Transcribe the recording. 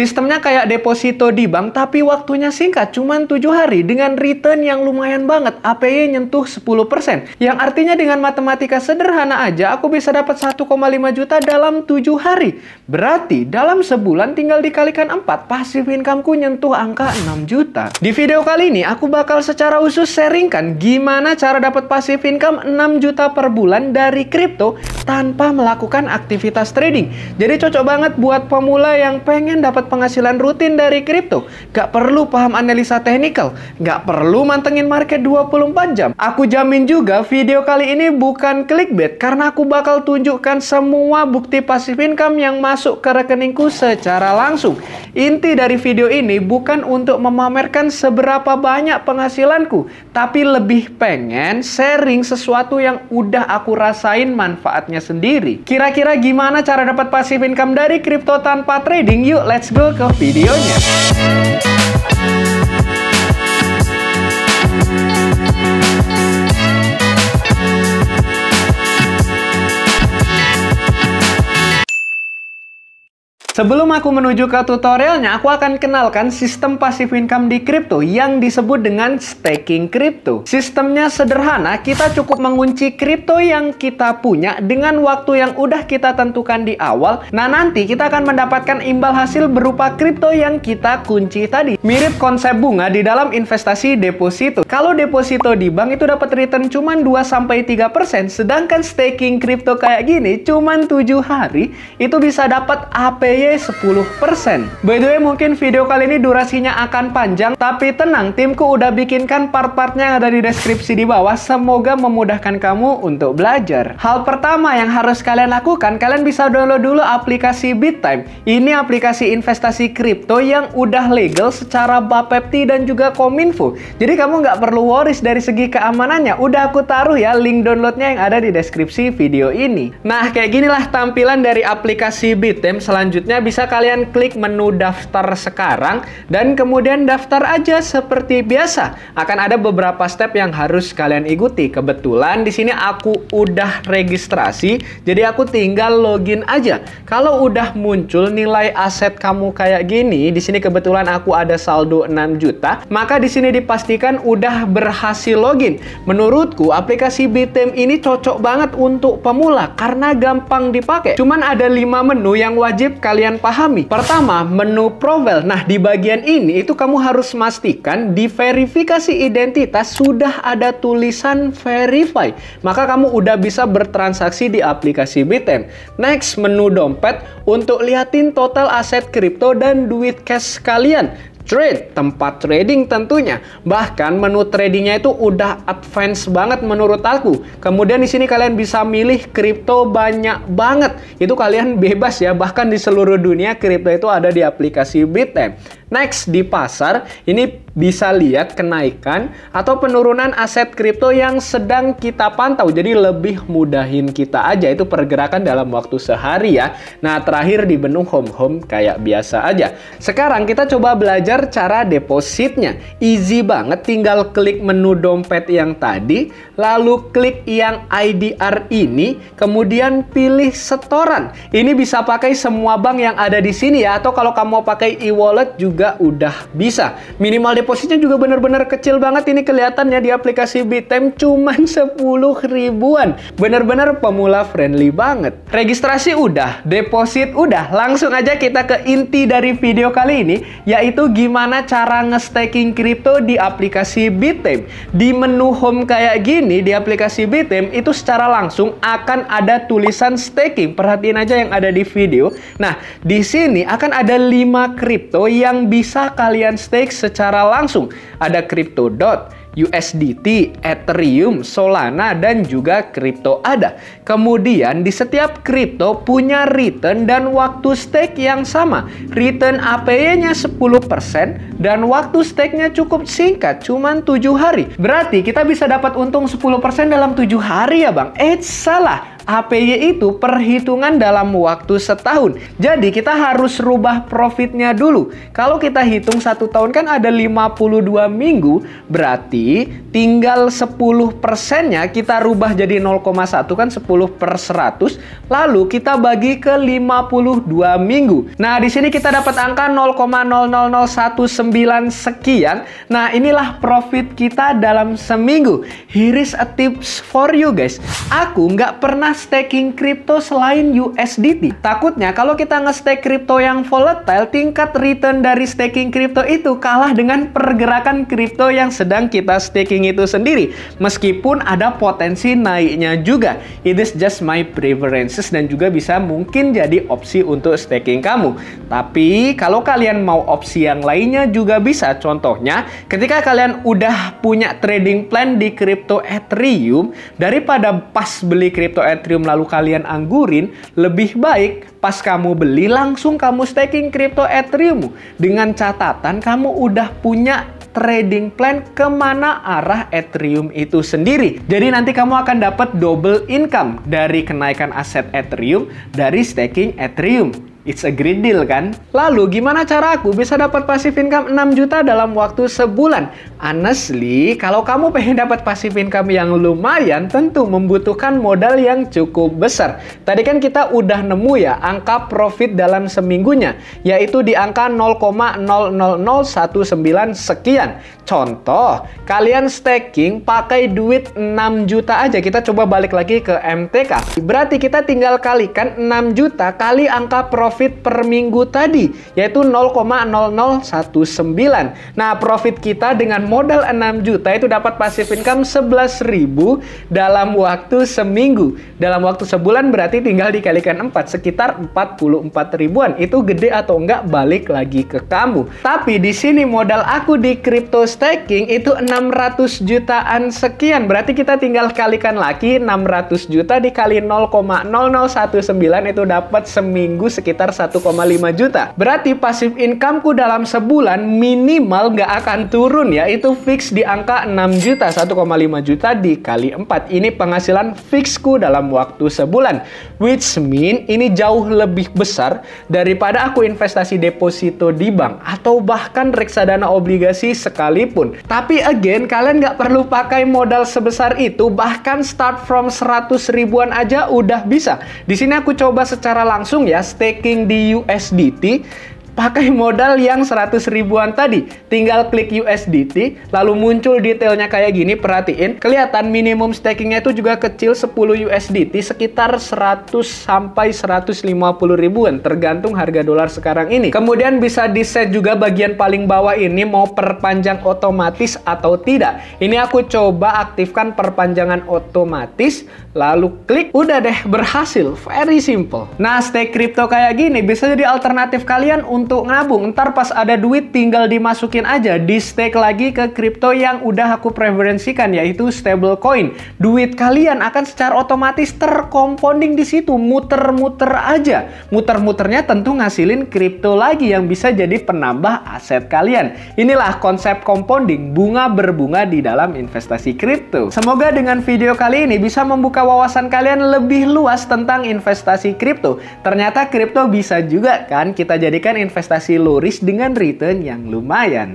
Sistemnya kayak deposito di bank tapi waktunya singkat, cuma 7 hari dengan return yang lumayan banget, APY nyentuh 10%. Yang artinya dengan matematika sederhana aja aku bisa dapat 1,5 juta dalam 7 hari. Berarti dalam sebulan tinggal dikalikan 4, pasif income-ku nyentuh angka 6 juta. Di video kali ini aku bakal secara usus sharingkan gimana cara dapat pasif income 6 juta per bulan dari kripto tanpa melakukan aktivitas trading. Jadi cocok banget buat pemula yang pengen dapat penghasilan rutin dari kripto. Gak perlu paham analisa teknikal, gak perlu mantengin market 24 jam. Aku jamin juga video kali ini bukan clickbait karena aku bakal tunjukkan semua bukti pasif income yang masuk ke rekeningku secara langsung. Inti dari video ini bukan untuk memamerkan seberapa banyak penghasilanku, tapi lebih pengen sharing sesuatu yang udah aku rasain manfaatnya sendiri. Kira-kira gimana cara dapat pasif income dari kripto tanpa trading? Yuk, let's ke videonya. Sebelum aku menuju ke tutorialnya, aku akan kenalkan sistem pasif income di kripto yang disebut dengan staking kripto. Sistemnya sederhana, kita cukup mengunci kripto yang kita punya dengan waktu yang udah kita tentukan di awal. Nah, nanti kita akan mendapatkan imbal hasil berupa kripto yang kita kunci tadi. Mirip konsep bunga di dalam investasi deposito. Kalau deposito di bank itu dapat return cuma 2 sampai 3%, sedangkan staking kripto kayak gini cuma 7 hari itu bisa dapat APY 10%. By the way, mungkin video kali ini durasinya akan panjang, tapi tenang, timku udah bikinkan part-partnya yang ada di deskripsi di bawah, semoga memudahkan kamu untuk belajar. Hal pertama yang harus kalian lakukan, kalian bisa download dulu aplikasi BitTime. Ini aplikasi investasi kripto yang udah legal secara Bapepti dan juga Kominfo. Jadi kamu nggak perlu worries dari segi keamanannya, udah aku taruh ya link downloadnya yang ada di deskripsi video ini. Nah, kayak ginilah tampilan dari aplikasi BitTime selanjutnya Selanjutnya bisa kalian klik menu daftar sekarang dan kemudian daftar aja seperti biasa. Akan ada beberapa step yang harus kalian ikuti. Kebetulan di sini aku udah registrasi, jadi aku tinggal login aja. Kalau udah muncul nilai aset kamu kayak gini, di sini kebetulan aku ada saldo 6 juta, maka di sini dipastikan udah berhasil login. Menurutku aplikasi Bitem ini cocok banget untuk pemula karena gampang dipakai. Cuman ada 5 menu yang wajib kalian kalian pahami. Pertama, menu profile. Nah, di bagian ini itu kamu harus memastikan di verifikasi identitas sudah ada tulisan verify. Maka kamu udah bisa bertransaksi di aplikasi Bitem. Next, menu dompet untuk liatin total aset kripto dan duit cash kalian trade, tempat trading tentunya. Bahkan menu tradingnya itu udah advance banget menurut aku. Kemudian di sini kalian bisa milih kripto banyak banget. Itu kalian bebas ya, bahkan di seluruh dunia kripto itu ada di aplikasi Bitcoin. Next, di pasar, ini bisa lihat kenaikan atau penurunan aset kripto yang sedang kita pantau. Jadi lebih mudahin kita aja, itu pergerakan dalam waktu sehari ya. Nah, terakhir di menu home-home kayak biasa aja. Sekarang kita coba belajar cara depositnya. Easy banget, tinggal klik menu dompet yang tadi, lalu klik yang IDR ini, kemudian pilih setoran. Ini bisa pakai semua bank yang ada di sini ya, atau kalau kamu pakai e-wallet juga juga udah bisa. Minimal depositnya juga bener-bener kecil banget ini kelihatannya di aplikasi Bitem cuman 10 ribuan. Bener-bener pemula friendly banget. Registrasi udah, deposit udah. Langsung aja kita ke inti dari video kali ini yaitu gimana cara nge-staking crypto di aplikasi Bitem. Di menu home kayak gini di aplikasi Bitem itu secara langsung akan ada tulisan staking. Perhatiin aja yang ada di video. Nah, di sini akan ada 5 kripto yang bisa kalian stake secara langsung. Ada dot, USDT, Ethereum, Solana, dan juga crypto ada. Kemudian di setiap crypto punya return dan waktu stake yang sama. Return APY-nya 10% dan waktu stake-nya cukup singkat, cuma 7 hari. Berarti kita bisa dapat untung 10% dalam 7 hari ya bang? Eh salah, APY itu perhitungan dalam waktu setahun. Jadi kita harus rubah profitnya dulu. Kalau kita hitung satu tahun kan ada 52 minggu, berarti tinggal 10 persennya kita rubah jadi 0,1 kan 10 per 100, lalu kita bagi ke 52 minggu. Nah di sini kita dapat angka 0,00019 sekian. Nah inilah profit kita dalam seminggu. Here is a tips for you guys. Aku nggak pernah staking kripto selain USDT. Takutnya kalau kita nge-stake kripto yang volatile, tingkat return dari staking kripto itu kalah dengan pergerakan kripto yang sedang kita staking itu sendiri. Meskipun ada potensi naiknya juga. It is just my preferences dan juga bisa mungkin jadi opsi untuk staking kamu. Tapi kalau kalian mau opsi yang lainnya juga bisa. Contohnya, ketika kalian udah punya trading plan di kripto Ethereum, daripada pas beli kripto Ethereum Ethereum lalu kalian anggurin, lebih baik pas kamu beli langsung kamu staking kripto Ethereum dengan catatan kamu udah punya trading plan kemana arah Ethereum itu sendiri. Jadi nanti kamu akan dapat double income dari kenaikan aset Ethereum dari staking Ethereum. It's a great deal kan? Lalu gimana cara aku bisa dapat passive income 6 juta dalam waktu sebulan? Honestly, kalau kamu pengen dapat passive income yang lumayan, tentu membutuhkan modal yang cukup besar. Tadi kan kita udah nemu ya angka profit dalam seminggunya, yaitu di angka 0,00019 sekian. Contoh, kalian staking pakai duit 6 juta aja. Kita coba balik lagi ke MTK. Berarti kita tinggal kalikan 6 juta kali angka profit profit per minggu tadi yaitu 0,0019. Nah, profit kita dengan modal 6 juta itu dapat pasif income 11.000 dalam waktu seminggu. Dalam waktu sebulan berarti tinggal dikalikan 4 sekitar 44 ribuan. Itu gede atau enggak balik lagi ke kamu. Tapi di sini modal aku di crypto staking itu 600 jutaan sekian. Berarti kita tinggal kalikan lagi 600 juta dikali 0,0019 itu dapat seminggu sekitar sekitar 1,5 juta. Berarti pasif incomeku dalam sebulan minimal nggak akan turun ya. Itu fix di angka 6 juta. 1,5 juta dikali 4. Ini penghasilan fixku dalam waktu sebulan. Which mean ini jauh lebih besar daripada aku investasi deposito di bank atau bahkan reksadana obligasi sekalipun. Tapi again, kalian nggak perlu pakai modal sebesar itu. Bahkan start from 100 ribuan aja udah bisa. Di sini aku coba secara langsung ya. Staking staking di USDT pakai modal yang 100 ribuan tadi. Tinggal klik USDT, lalu muncul detailnya kayak gini, perhatiin. Kelihatan minimum stakingnya itu juga kecil 10 USDT, sekitar 100 sampai 150 ribuan, tergantung harga dolar sekarang ini. Kemudian bisa di-set juga bagian paling bawah ini mau perpanjang otomatis atau tidak. Ini aku coba aktifkan perpanjangan otomatis, lalu klik, udah deh berhasil, very simple. Nah, stake crypto kayak gini bisa jadi alternatif kalian untuk untuk ngabung, Ntar pas ada duit tinggal dimasukin aja di stake lagi ke kripto yang udah aku preferensikan yaitu stablecoin. Duit kalian akan secara otomatis terkomponding di situ, muter-muter aja. Muter-muternya tentu ngasilin kripto lagi yang bisa jadi penambah aset kalian. Inilah konsep compounding, bunga berbunga di dalam investasi kripto. Semoga dengan video kali ini bisa membuka wawasan kalian lebih luas tentang investasi kripto. Ternyata kripto bisa juga kan kita jadikan investasi investasi lu dengan return yang lumayan.